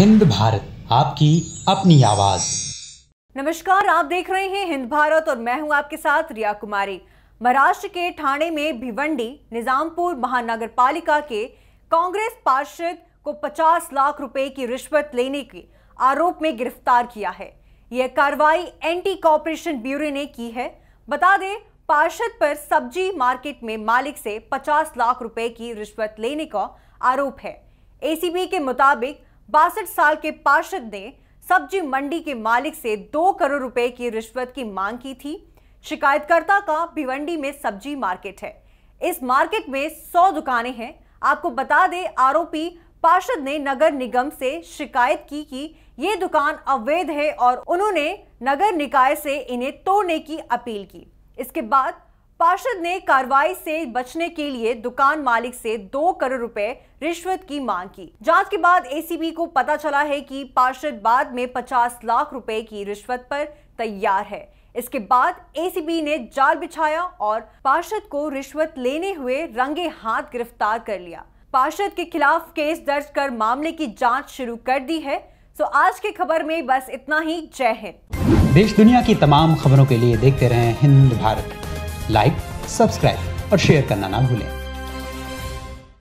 हिंद भारत आपकी अपनी आवाज नमस्कार आप देख रहे हैं हिंद भारत और मैं हूं आपके साथ रिया कुमारी महाराष्ट्र के ठाणे में भिवंडी निजामपुर पालिका के कांग्रेस पार्षद को 50 लाख रुपए की रिश्वत लेने के आरोप में गिरफ्तार किया है यह कार्रवाई एंटी कॉपरेशन ब्यूरो ने की है बता दें पार्षद पर सब्जी मार्केट में मालिक से 50 लाख रुपए की रिश्वत लेने का आरोप है एसीबी के मुताबिक बासठ साल के पार्षद ने सब्जी मंडी के मालिक से दो करोड़ रुपए की रिश्वत की मांग की थी शिकायतकर्ता का भिवंडी में सब्जी मार्केट है इस मार्केट में सौ दुकानें हैं आपको बता दें आरोपी पार्षद ने नगर निगम से शिकायत की कि ये दुकान अवैध है और उन्होंने नगर निकाय से इन्हें तोड़ने की अपील की इसके बाद पार्षद ने कार्रवाई से बचने के लिए दुकान मालिक से दो करोड़ रुपए रिश्वत की मांग की जांच के बाद एसीबी को पता चला है कि पार्षद बाद में 50 लाख रुपए की रिश्वत पर तैयार है इसके बाद एसीबी ने जाल बिछाया और पार्षद को रिश्वत लेने हुए रंगे हाथ गिरफ्तार कर लिया पार्षद के खिलाफ केस दर्ज कर मामले की जाँच शुरू कर दी है तो आज की खबर में बस इतना ही जय हिंद देश दुनिया की तमाम खबरों के लिए देखते रहे हिंद भारत लाइक सब्सक्राइब और शेयर करना ना भूलें